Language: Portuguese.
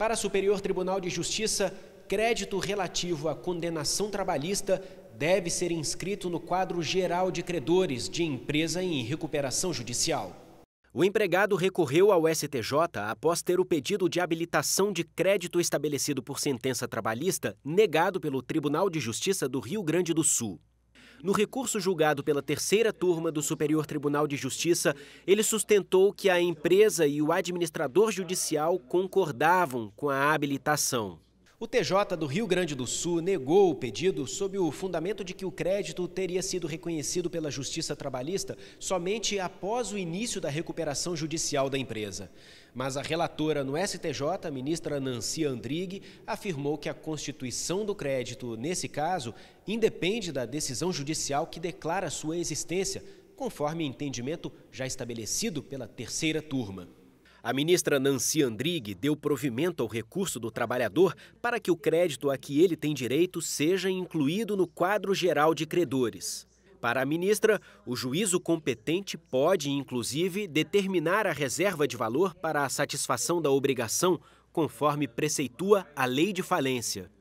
Para Superior Tribunal de Justiça, crédito relativo à condenação trabalhista deve ser inscrito no quadro geral de credores de empresa em recuperação judicial. O empregado recorreu ao STJ após ter o pedido de habilitação de crédito estabelecido por sentença trabalhista negado pelo Tribunal de Justiça do Rio Grande do Sul. No recurso julgado pela terceira turma do Superior Tribunal de Justiça, ele sustentou que a empresa e o administrador judicial concordavam com a habilitação. O TJ do Rio Grande do Sul negou o pedido sob o fundamento de que o crédito teria sido reconhecido pela Justiça Trabalhista somente após o início da recuperação judicial da empresa. Mas a relatora no STJ, a ministra Nancy Andrighi, afirmou que a constituição do crédito, nesse caso, independe da decisão judicial que declara sua existência, conforme entendimento já estabelecido pela terceira turma. A ministra Nancy Andrighi deu provimento ao recurso do trabalhador para que o crédito a que ele tem direito seja incluído no quadro geral de credores. Para a ministra, o juízo competente pode, inclusive, determinar a reserva de valor para a satisfação da obrigação, conforme preceitua a lei de falência.